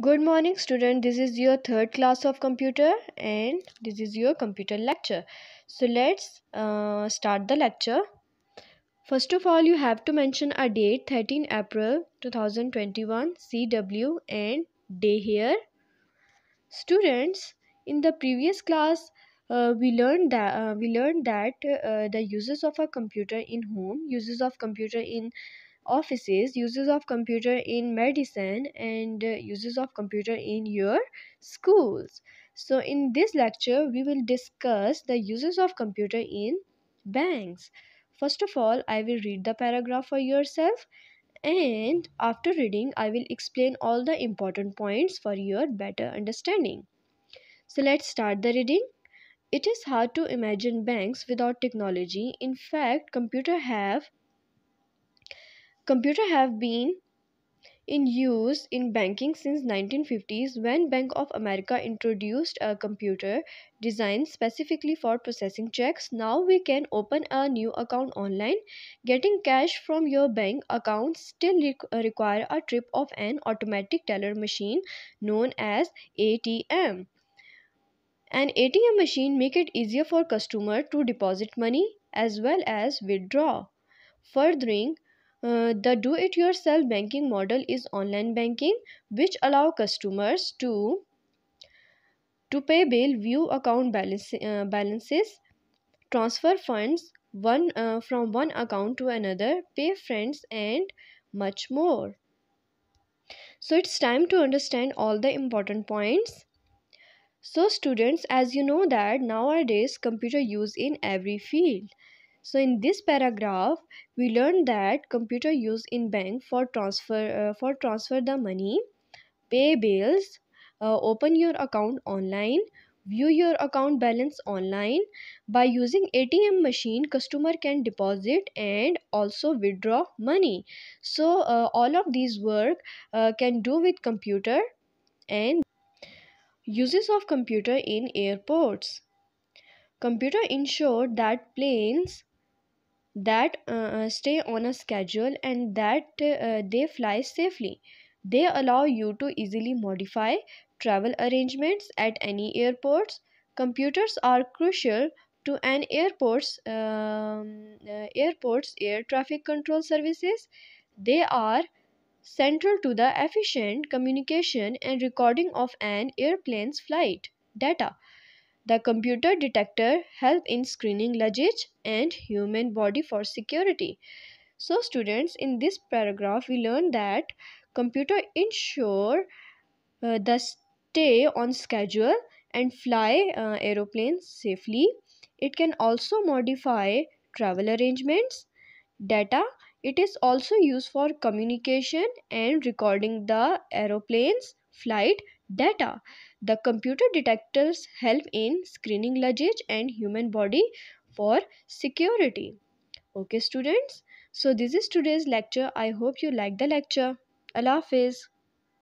Good morning student. This is your third class of computer and this is your computer lecture. So let's uh, start the lecture. First of all, you have to mention a date 13 April 2021 CW and day here. Students, in the previous class, uh, we learned that uh, we learned that uh, the uses of a computer in home, uses of computer in offices uses of computer in medicine and uh, uses of computer in your schools so in this lecture we will discuss the uses of computer in banks first of all i will read the paragraph for yourself and after reading i will explain all the important points for your better understanding so let's start the reading it is hard to imagine banks without technology in fact computer have Computer have been in use in banking since 1950s when Bank of America introduced a computer designed specifically for processing checks. Now we can open a new account online. Getting cash from your bank account still require a trip of an automatic teller machine known as ATM. An ATM machine make it easier for customer to deposit money as well as withdraw. Furthering uh, the do-it-yourself banking model is online banking, which allow customers to to pay bill, view account balance, uh, balances, transfer funds one uh, from one account to another, pay friends, and much more. So it's time to understand all the important points. So students, as you know that nowadays computer use in every field so in this paragraph, we learned that computer used in bank for transfer uh, for transfer the money, pay bills, uh, open your account online, view your account balance online. By using ATM machine, customer can deposit and also withdraw money. So uh, all of these work uh, can do with computer and uses of computer in airports. Computer ensured that planes that uh, uh, stay on a schedule and that uh, they fly safely. They allow you to easily modify travel arrangements at any airports. Computers are crucial to an airport's um, uh, airport's air traffic control services. They are central to the efficient communication and recording of an airplane's flight data. The computer detector help in screening luggage and human body for security. So students, in this paragraph, we learn that computer ensure uh, the stay on schedule and fly uh, aeroplanes safely. It can also modify travel arrangements, data. It is also used for communication and recording the aeroplanes, flight data. The computer detectors help in screening luggage and human body for security. Okay students, so this is today's lecture. I hope you like the lecture. Allah Hafiz.